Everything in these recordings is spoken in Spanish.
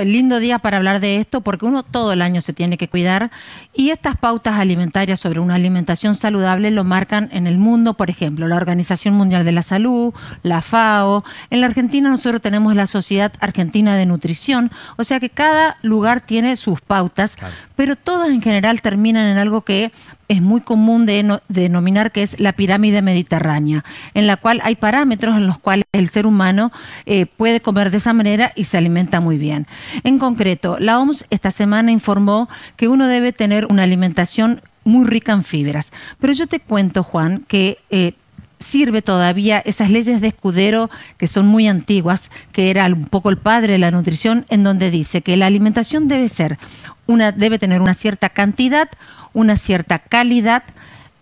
Eh, lindo día para hablar de esto porque uno todo el año se tiene que cuidar y estas pautas alimentarias sobre una alimentación saludable lo marcan en el mundo, por ejemplo, la Organización Mundial de la Salud, la FAO. En la Argentina nosotros tenemos la Sociedad Argentina de Nutrición, o sea que cada lugar tiene sus pautas, pero todas en general terminan en algo que es muy común de denominar que es la pirámide mediterránea, en la cual hay parámetros en los cuales el ser humano eh, puede comer de esa manera y se alimenta muy bien. En concreto, la OMS esta semana informó que uno debe tener una alimentación muy rica en fibras. Pero yo te cuento, Juan, que... Eh, sirve todavía esas leyes de escudero que son muy antiguas, que era un poco el padre de la nutrición, en donde dice que la alimentación debe ser una, debe tener una cierta cantidad una cierta calidad,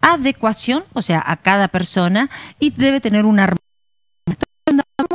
adecuación, o sea, a cada persona, y debe tener una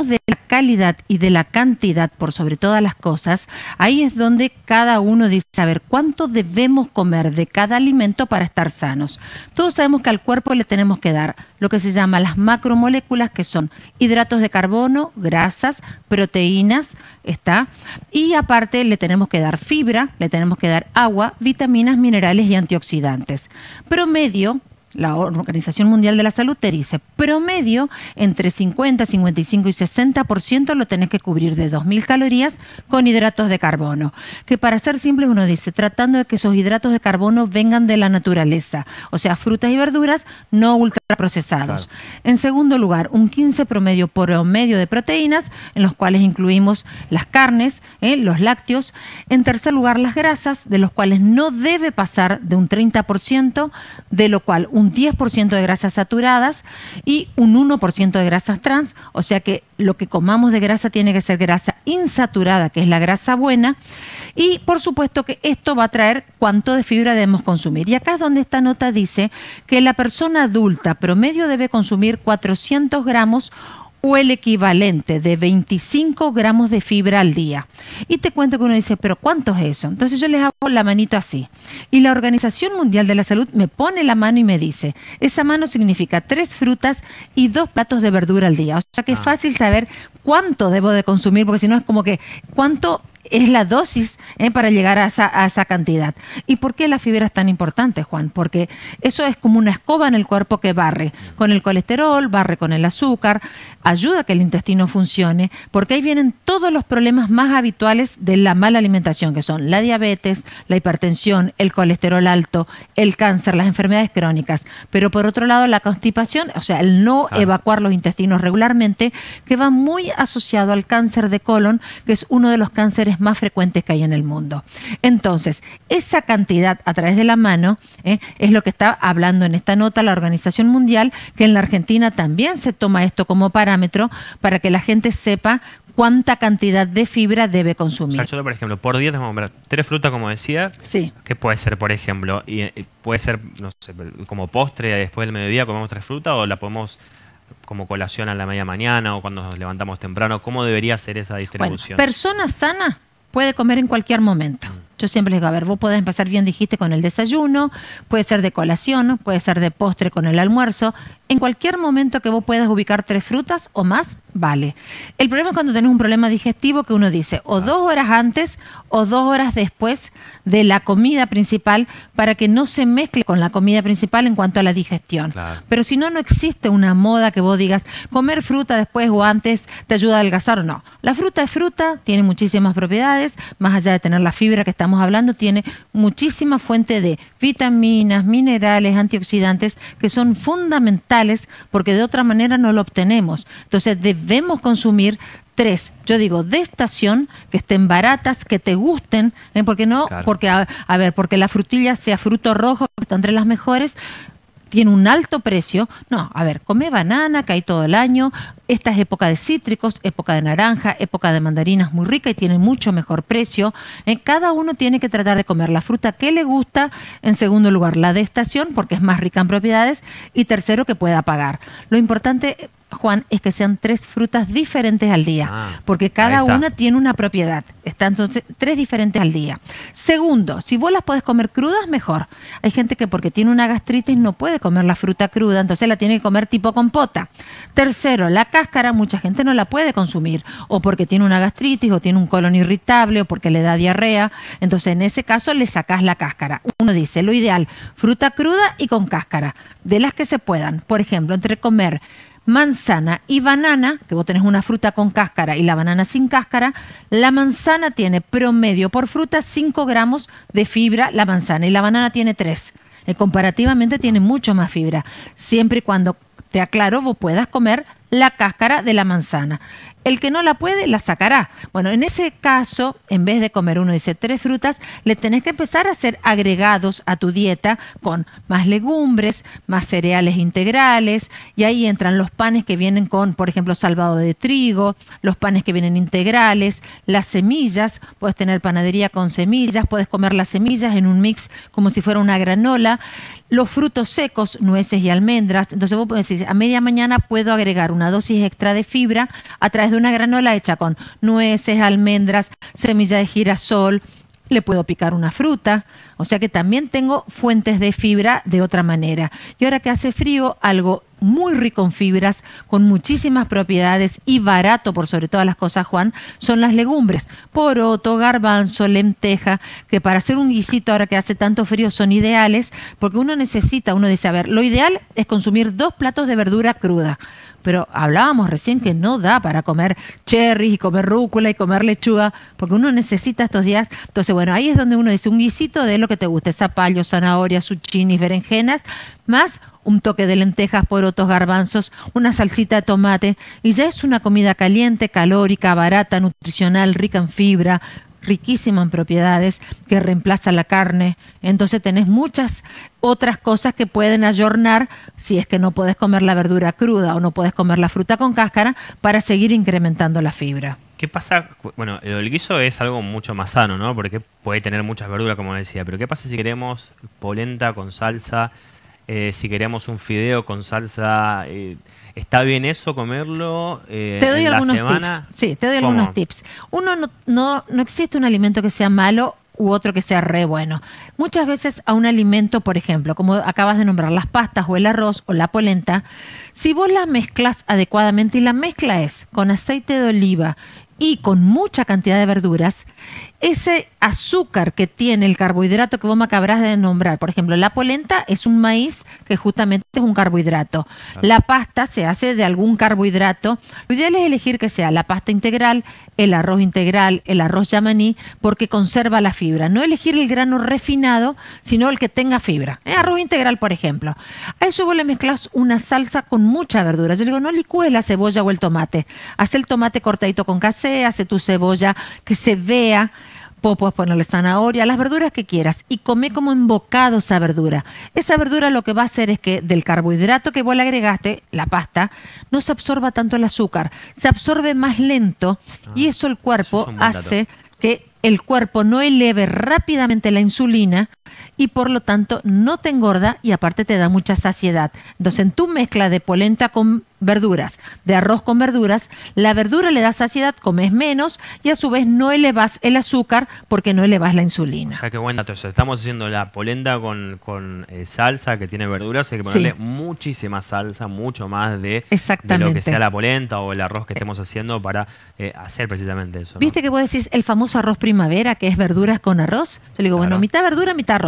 de la calidad y de la cantidad por sobre todas las cosas, ahí es donde cada uno dice, saber ¿cuánto debemos comer de cada alimento para estar sanos? Todos sabemos que al cuerpo le tenemos que dar lo que se llama las macromoléculas, que son hidratos de carbono, grasas, proteínas, ¿está? Y aparte le tenemos que dar fibra, le tenemos que dar agua, vitaminas, minerales y antioxidantes. Promedio, la Organización Mundial de la Salud te dice, promedio entre 50, 55 y 60% lo tenés que cubrir de 2.000 calorías con hidratos de carbono. Que para ser simple uno dice, tratando de que esos hidratos de carbono vengan de la naturaleza, o sea, frutas y verduras no ultraprocesados. En segundo lugar, un 15 promedio por medio de proteínas, en los cuales incluimos las carnes, eh, los lácteos. En tercer lugar, las grasas, de los cuales no debe pasar de un 30%, de lo cual un un 10% de grasas saturadas y un 1% de grasas trans, o sea que lo que comamos de grasa tiene que ser grasa insaturada, que es la grasa buena, y por supuesto que esto va a traer cuánto de fibra debemos consumir. Y acá es donde esta nota dice que la persona adulta promedio debe consumir 400 gramos o el equivalente de 25 gramos de fibra al día. Y te cuento que uno dice, pero ¿cuánto es eso? Entonces yo les hago la manito así. Y la Organización Mundial de la Salud me pone la mano y me dice, esa mano significa tres frutas y dos platos de verdura al día. O sea que es ah. fácil saber cuánto debo de consumir, porque si no es como que cuánto es la dosis ¿eh? para llegar a esa, cantidad. ¿Y por qué la fibra es tan importante, Juan? Porque eso es como una escoba en el cuerpo que barre con el colesterol, barre con el azúcar, ayuda a que el intestino funcione, porque ahí vienen todos los problemas más habituales de la mala alimentación, que son la diabetes, la hipertensión, el colesterol alto, el cáncer, las enfermedades crónicas. Pero por otro lado, la constipación, o sea, el no evacuar los intestinos regularmente, que va muy asociado al cáncer de colon, que es uno de los cánceres más frecuentes que hay en el mundo. Entonces, esa cantidad a través de la mano eh, es lo que está hablando en esta nota la Organización Mundial, que en la Argentina también se toma esto como parámetro para que la gente sepa cuánta cantidad de fibra debe consumir. por ejemplo, por día tenemos tres frutas, como decía. Sí. Que puede ser, por ejemplo, y puede ser, no sé, como postre después del mediodía comemos tres frutas o la podemos como colación a la media mañana o cuando nos levantamos temprano? ¿Cómo debería ser esa distribución? persona sana puede comer en cualquier momento. Mm. Yo siempre les digo, a ver, vos podés empezar bien, dijiste, con el desayuno, puede ser de colación, puede ser de postre con el almuerzo. En cualquier momento que vos puedas ubicar tres frutas o más, vale. El problema es cuando tenés un problema digestivo que uno dice o dos horas antes o dos horas después de la comida principal para que no se mezcle con la comida principal en cuanto a la digestión. Pero si no, no existe una moda que vos digas comer fruta después o antes te ayuda a adelgazar o no. La fruta es fruta, tiene muchísimas propiedades, más allá de tener la fibra que está hablando tiene muchísima fuente de vitaminas, minerales, antioxidantes que son fundamentales porque de otra manera no lo obtenemos. Entonces debemos consumir tres, yo digo, de estación, que estén baratas, que te gusten, ¿eh? porque no, porque a, ver, porque la frutilla sea fruto rojo, que está entre las mejores, tiene un alto precio. No, a ver, come banana, que hay todo el año. Esta es época de cítricos, época de naranja, época de mandarinas muy rica y tiene mucho mejor precio. En eh, cada uno tiene que tratar de comer la fruta que le gusta. En segundo lugar, la de estación, porque es más rica en propiedades. Y tercero, que pueda pagar. Lo importante Juan, es que sean tres frutas diferentes al día, ah, porque cada una tiene una propiedad. Están entonces tres diferentes al día. Segundo, si vos las podés comer crudas, mejor. Hay gente que porque tiene una gastritis no puede comer la fruta cruda, entonces la tiene que comer tipo compota. Tercero, la cáscara, mucha gente no la puede consumir, o porque tiene una gastritis, o tiene un colon irritable, o porque le da diarrea. Entonces, en ese caso, le sacás la cáscara. Uno dice, lo ideal, fruta cruda y con cáscara, de las que se puedan. Por ejemplo, entre comer manzana y banana, que vos tenés una fruta con cáscara y la banana sin cáscara, la manzana tiene promedio por fruta 5 gramos de fibra, la manzana, y la banana tiene 3. Eh, comparativamente tiene mucho más fibra, siempre y cuando, te aclaro, vos puedas comer la cáscara de la manzana el que no la puede, la sacará. Bueno, en ese caso, en vez de comer uno, esas tres frutas, le tenés que empezar a hacer agregados a tu dieta con más legumbres, más cereales integrales, y ahí entran los panes que vienen con, por ejemplo, salvado de trigo, los panes que vienen integrales, las semillas, puedes tener panadería con semillas, puedes comer las semillas en un mix como si fuera una granola, los frutos secos, nueces y almendras. Entonces vos puedes decir, a media mañana puedo agregar una dosis extra de fibra a través de una granola hecha con nueces, almendras, semilla de girasol, le puedo picar una fruta, o sea que también tengo fuentes de fibra de otra manera. Y ahora que hace frío, algo muy rico en fibras, con muchísimas propiedades y barato por sobre todas las cosas, Juan, son las legumbres, poroto, garbanzo, lenteja, que para hacer un guisito ahora que hace tanto frío son ideales, porque uno necesita, uno dice, a ver, lo ideal es consumir dos platos de verdura cruda pero hablábamos recién que no da para comer cherry y comer rúcula y comer lechuga, porque uno necesita estos días. Entonces, bueno, ahí es donde uno dice un guisito de lo que te guste, zapallo, zanahoria, zucchinis, berenjenas, más un toque de lentejas, porotos, garbanzos, una salsita de tomate, y ya es una comida caliente, calórica, barata, nutricional, rica en fibra, riquísima en propiedades, que reemplaza la carne. Entonces tenés muchas otras cosas que pueden ayornar si es que no podés comer la verdura cruda o no podés comer la fruta con cáscara para seguir incrementando la fibra. ¿Qué pasa? Bueno, el guiso es algo mucho más sano, ¿no? Porque puede tener muchas verduras, como decía, pero ¿qué pasa si queremos polenta con salsa? Eh, si queremos un fideo con salsa... Eh, ¿Está bien eso, comerlo eh, te doy algunos Tips. Sí, te doy algunos tips. Uno, no, no, no existe un alimento que sea malo u otro que sea re bueno. Muchas veces a un alimento, por ejemplo, como acabas de nombrar las pastas o el arroz o la polenta, si vos la mezclas adecuadamente y la mezcla es con aceite de oliva y con mucha cantidad de verduras, ese azúcar que tiene el carbohidrato que vos me acabarás de nombrar, por ejemplo, la polenta es un maíz que justamente es un carbohidrato. La pasta se hace de algún carbohidrato. Lo ideal es elegir que sea la pasta integral, el arroz integral, el arroz yamaní, porque conserva la fibra. No elegir el grano refinado, sino el que tenga fibra. el ¿eh? Arroz integral, por ejemplo. A eso vos le mezclas una salsa con mucha verdura. Yo le digo, no licúes la cebolla o el tomate. Haz el tomate cortadito con casé, hace tu cebolla que se vea puedes ponerle zanahoria, las verduras que quieras y come como embocado esa verdura. Esa verdura lo que va a hacer es que del carbohidrato que vos le agregaste, la pasta, no se absorba tanto el azúcar, se absorbe más lento ah, y eso el cuerpo hace que el cuerpo no eleve rápidamente la insulina y por lo tanto no te engorda y aparte te da mucha saciedad. Entonces, en tu mezcla de polenta con verduras, de arroz con verduras, la verdura le da saciedad, comes menos y a su vez no elevas el azúcar porque no elevas la insulina. O sea, qué Estamos haciendo la polenta con, eh, salsa que tiene verduras, hay que ponerle muchísima salsa, mucho más de, lo que sea la polenta o el arroz que eh. estemos haciendo para eh, hacer precisamente eso. ¿Viste que vos decís el famoso arroz primavera que es verduras con arroz? Yo le digo, bueno, mitad verdura, mitad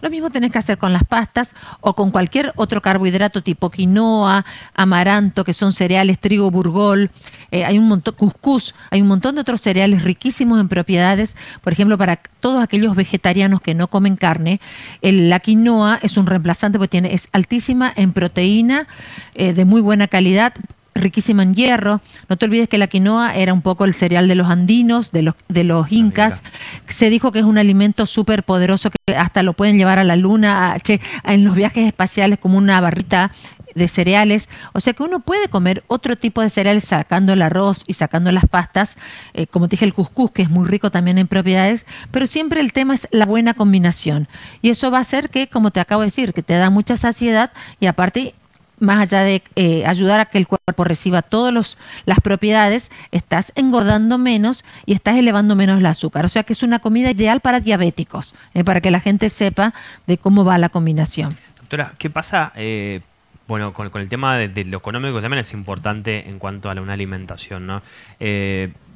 lo mismo tenés que hacer con las pastas o con cualquier otro carbohidrato tipo quinoa, amaranto, que son cereales, trigo, burgol, eh, hay un montón, cuscús, hay un montón de otros cereales riquísimos en propiedades. Por ejemplo, para todos aquellos vegetarianos que no comen carne, la quinoa es un reemplazante porque tiene, es altísima en proteína, eh, de muy buena calidad riquísima en hierro. No te olvides que la quinoa era un poco el cereal de los andinos, de los, de los incas. Se dijo que es un alimento súper poderoso que hasta lo pueden llevar a la luna, en los viajes espaciales como una barrita de cereales, o sea que uno puede comer otro tipo de cereales sacando el arroz y sacando las pastas, eh, como te dije el cuscús que es muy rico también en propiedades, pero siempre el tema es la buena combinación y eso va a hacer que, como te acabo de decir, que te da mucha saciedad y aparte más allá de eh, ayudar a que el cuerpo reciba todas las propiedades, estás engordando menos y estás elevando menos el azúcar. O sea que es una comida ideal para diabéticos, eh, para que la gente sepa de cómo va la combinación. Doctora, ¿qué pasa? Eh, bueno, con, el tema de, lo económico también es importante en cuanto a una alimentación, ¿no?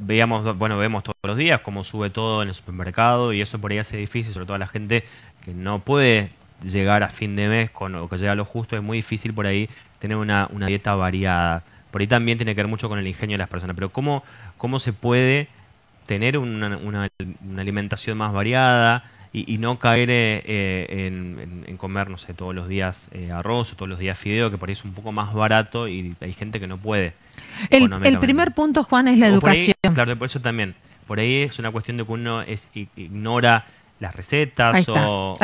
veíamos bueno, vemos todos los días cómo sube todo en el supermercado y eso por ahí hace difícil, sobre todo a la gente que no puede llegar a fin de mes con o que llega a lo justo, es muy difícil por ahí tener una, dieta variada. Por ahí también tiene que ver mucho con el ingenio de las personas, pero ¿cómo, cómo se puede tener una, alimentación más variada y, no caer eh, eh, en, comer, no sé, todos los días eh, arroz o todos los días fideo, que por ahí es un poco más barato y hay gente que no puede? El, el primer punto, Juan, es la educación. claro, por eso también. Por ahí es una cuestión de que uno es, ignora las recetas o,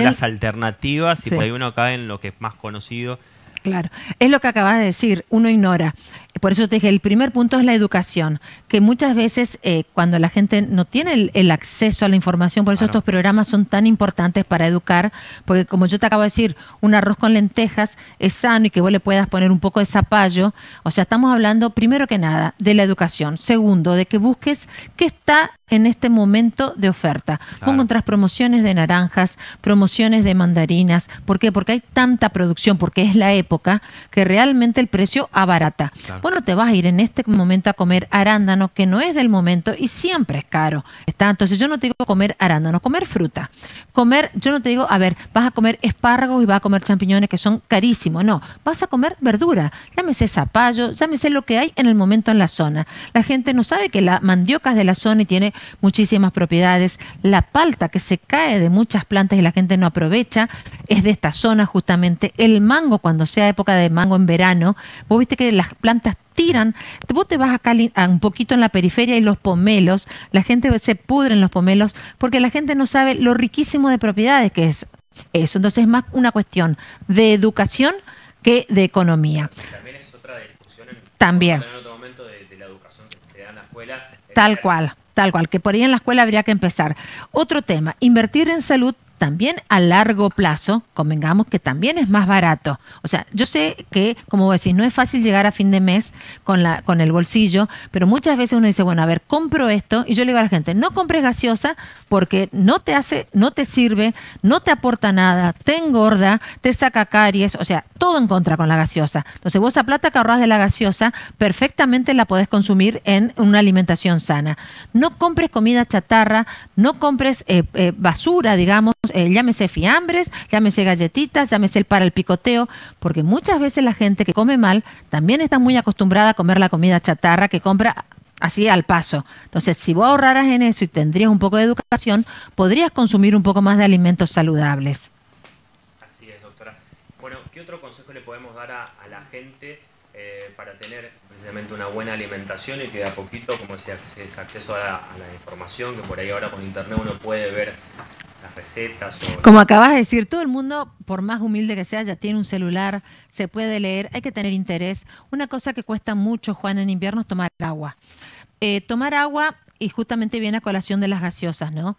las alternativas y por ahí uno cae en lo que es más conocido. Claro, es lo que acabas de decir, uno ignora por eso te dije, el primer punto es la educación, que muchas veces eh, cuando la gente no tiene el, acceso a la información, por eso estos programas son tan importantes para educar, porque como yo te acabo de decir, un arroz con lentejas es sano y que vos le puedas poner un poco de zapallo, o sea, estamos hablando primero que nada de la educación, segundo, de que busques qué está en este momento de oferta. Claro. Vos encontrás promociones de naranjas, promociones de mandarinas, ¿por qué? Porque hay tanta producción, porque es la época, que realmente el precio abarata no te vas a ir en este momento a comer arándano que no es del momento y siempre es caro. Está, entonces yo no te digo comer arándano, comer fruta. Comer, yo no te digo, a ver, vas a comer espárragos y vas a comer champiñones que son carísimos. No, vas a comer verdura. Llámese zapallo, llámese lo que hay en el momento en la zona. La gente no sabe que la mandioca es de la zona y tiene muchísimas propiedades. La palta que se cae de muchas plantas y la gente no aprovecha es de esta zona justamente. El mango, cuando sea época de mango en verano, vos viste que las plantas tiran, vos te vas acá un poquito en la periferia y los pomelos, la gente se pudre en los pomelos porque la gente no sabe lo riquísimo de propiedades que es eso. Entonces es más una cuestión de educación que de economía. También es otra discusión en, otro momento de, de, la educación que se da en la escuela. Tal cual. Tal cual, que por ahí en la escuela habría que empezar. Otro tema, invertir en salud también a largo plazo, convengamos que también es más barato. O sea, yo sé que, como vos decís, no es fácil llegar a fin de mes con, la, con el bolsillo, pero muchas veces uno dice, bueno, a ver, compro esto, y yo le digo a la gente, no compres gaseosa porque no te hace, no te sirve, no te aporta nada, te engorda, te saca caries, o sea, todo en contra con la gaseosa. Entonces, vos esa plata que ahorras de la gaseosa, perfectamente la podés consumir en una alimentación sana. No compres comida chatarra, no compres eh, eh, basura, digamos, eh, llámese fiambres, llámese galletitas, llámese el para el picoteo, porque muchas veces la gente que come mal también está muy acostumbrada a comer la comida chatarra que compra así al paso. Entonces, si vos ahorraras en eso y tendrías un poco de educación, podrías consumir un poco más de alimentos saludables. Así es, doctora. Bueno, ¿qué otro consejo le podemos dar a, la gente eh, para tener precisamente una buena alimentación y que de a poquito, como decía, es acceso a la, a la, información, que por ahí ahora con internet uno puede ver las recetas. Como acabas de decir, todo el mundo, por más humilde que sea, ya tiene un celular, se puede leer, hay que tener interés. Una cosa que cuesta mucho, Juan, en invierno es tomar agua. Eh, tomar agua, y justamente viene a colación de las gaseosas, ¿no?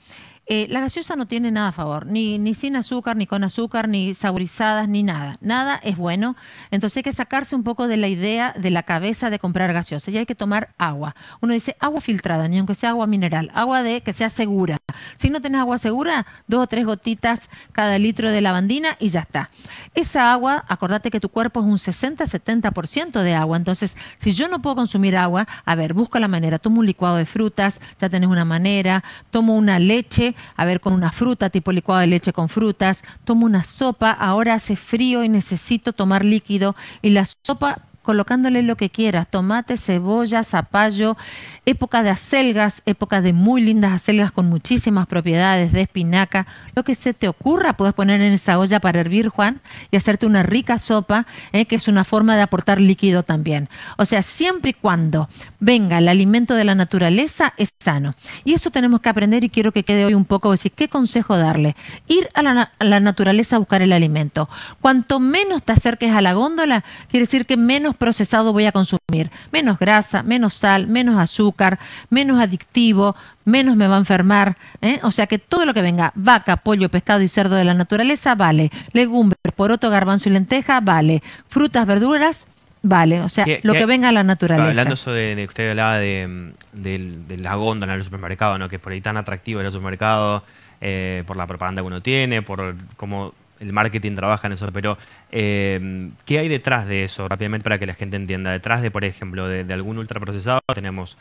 Eh, la gaseosa no tiene nada a favor, ni, ni sin azúcar, ni con azúcar, ni saborizadas, ni nada. Nada es bueno. Entonces hay que sacarse un poco de la idea de la cabeza de comprar gaseosa y hay que tomar agua. Uno dice agua filtrada, ni aunque sea agua mineral, agua de que sea segura. Si no tenés agua segura, dos o tres gotitas cada litro de lavandina y ya está. Esa agua, acordate que tu cuerpo es un 60-70% de agua. Entonces, si yo no puedo consumir agua, a ver, busca la manera. Tomo un licuado de frutas, ya tenés una manera. Tomo una leche a ver, con una fruta, tipo licuado de leche con frutas, tomo una sopa, ahora hace frío y necesito tomar líquido y la sopa colocándole lo que quieras, tomate, cebolla, zapallo, época de acelgas, época de muy lindas acelgas con muchísimas propiedades de espinaca, lo que se te ocurra puedes poner en esa olla para hervir, Juan, y hacerte una rica sopa, eh, que es una forma de aportar líquido también. O sea, siempre y cuando venga el alimento de la naturaleza, es sano. Y eso tenemos que aprender y quiero que quede hoy un poco, decir, ¿qué consejo darle? Ir a la, a la naturaleza a buscar el alimento. Cuanto menos te acerques a la góndola, quiere decir que menos procesado voy a consumir, menos grasa, menos sal, menos azúcar, menos adictivo, menos me va a enfermar. ¿eh? O sea que todo lo que venga, vaca, pollo, pescado y cerdo de la naturaleza, vale. Legumbres, poroto, garbanzo y lenteja, vale. Frutas, verduras, Vale, o sea, lo que venga a la naturaleza. Hablando eso de, usted hablaba de, mm, de la góndola en el supermercado, ¿no? que es por ahí tan atractivo el supermercado, eh, por la propaganda que uno tiene, por cómo el marketing trabaja en eso, pero eh, ¿qué hay detrás de eso? Rápidamente para que la gente entienda. Detrás de, por ejemplo, de, algún ultraprocesado tenemos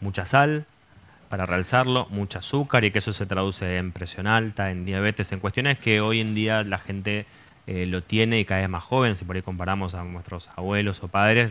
mucha sal para realzarlo, mucha azúcar y que eso se traduce en presión alta, en diabetes, en cuestiones que hoy en día la gente eh, lo tiene y cada vez más joven, si por ahí comparamos a nuestros abuelos o padres,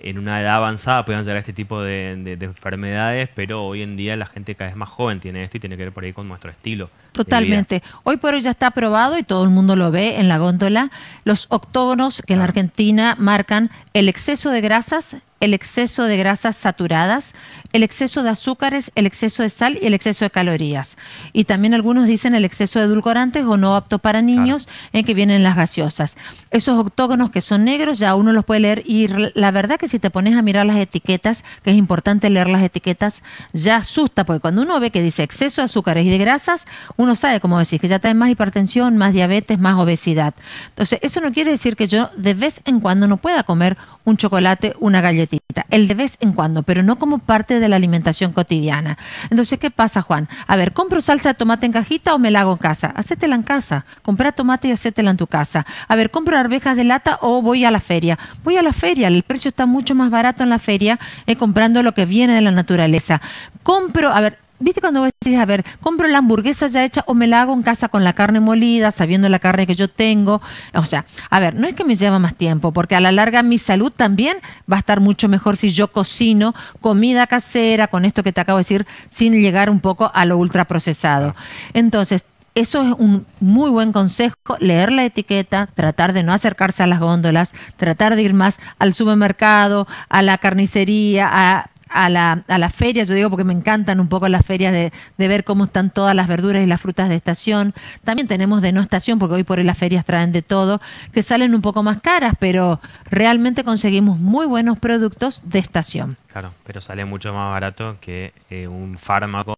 en una edad avanzada pueden llegar a este tipo de, de enfermedades, pero hoy en día la gente cada vez más joven tiene esto y tiene que ver por ahí con nuestro estilo. Totalmente. Hoy por hoy ya está aprobado y todo el mundo lo ve en la góndola, los octógonos que en la Argentina marcan el exceso de grasas, el exceso de grasas saturadas, el exceso de azúcares, el exceso de sal y el exceso de calorías. Y también algunos dicen el exceso de edulcorantes o no apto para niños en que vienen las gaseosas. Esos octógonos que son negros ya uno los puede leer y la verdad que si te pones a mirar las etiquetas, que es importante leer las etiquetas, ya asusta porque cuando uno ve que dice exceso de azúcares y de grasas, uno no sabe, cómo decir que ya trae más hipertensión, más diabetes, más obesidad. Entonces, eso no quiere decir que yo de vez en cuando no pueda comer un chocolate, una galletita. El de vez en cuando, pero no como parte de la alimentación cotidiana. Entonces, ¿qué pasa, Juan? A ver, ¿compro salsa de tomate en cajita o me la hago en casa? Hacétela en casa. Compra tomate y hacétela en tu casa. A ver, ¿compro arvejas de lata o voy a la feria? Voy a la feria. El precio está mucho más barato en la feria eh, comprando lo que viene de la naturaleza. Compro, a ver, ¿Viste cuando vos decís, a ver, compro la hamburguesa ya hecha o me la hago en casa con la carne molida, sabiendo la carne que yo tengo? O sea, a ver, no es que me lleva más tiempo, porque a la larga mi salud también va a estar mucho mejor si yo cocino comida casera, con esto que te acabo de decir, sin llegar un poco a lo ultraprocesado. Entonces, eso es un muy buen consejo, leer la etiqueta, tratar de no acercarse a las góndolas, tratar de ir más al supermercado, a la carnicería, a a la, ferias, feria, yo digo porque me encantan un poco las ferias de, ver cómo están todas las verduras y las frutas de estación. También tenemos de no estación, porque hoy por hoy las ferias traen de todo, que salen un poco más caras, pero realmente conseguimos muy buenos productos de estación. Claro, pero sale mucho más barato que eh, un fármaco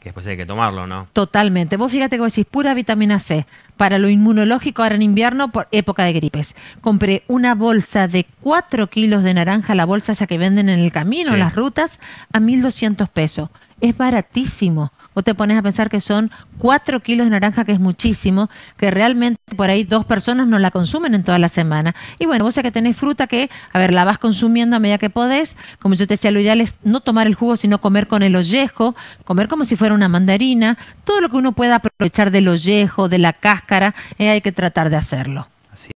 que después hay que tomarlo, ¿no? Totalmente. Vos fíjate que vos decís pura vitamina C. Para lo inmunológico ahora en invierno por época de gripes. Compré una bolsa de 4 kilos de naranja, la bolsa esa que venden en el camino, las rutas, a 1.200 pesos. Es baratísimo. Vos te pones a pensar que son cuatro kilos de naranja, que es muchísimo, que realmente por ahí dos personas no la consumen en toda la semana. Y bueno, vos ya que tenés fruta que, a ver, la vas consumiendo a medida que podés. Como yo te decía, lo ideal es no tomar el jugo, sino comer con el ollejo, comer como si fuera una mandarina. Todo lo que uno pueda aprovechar del ollejo, de la cáscara, eh, hay que tratar de hacerlo.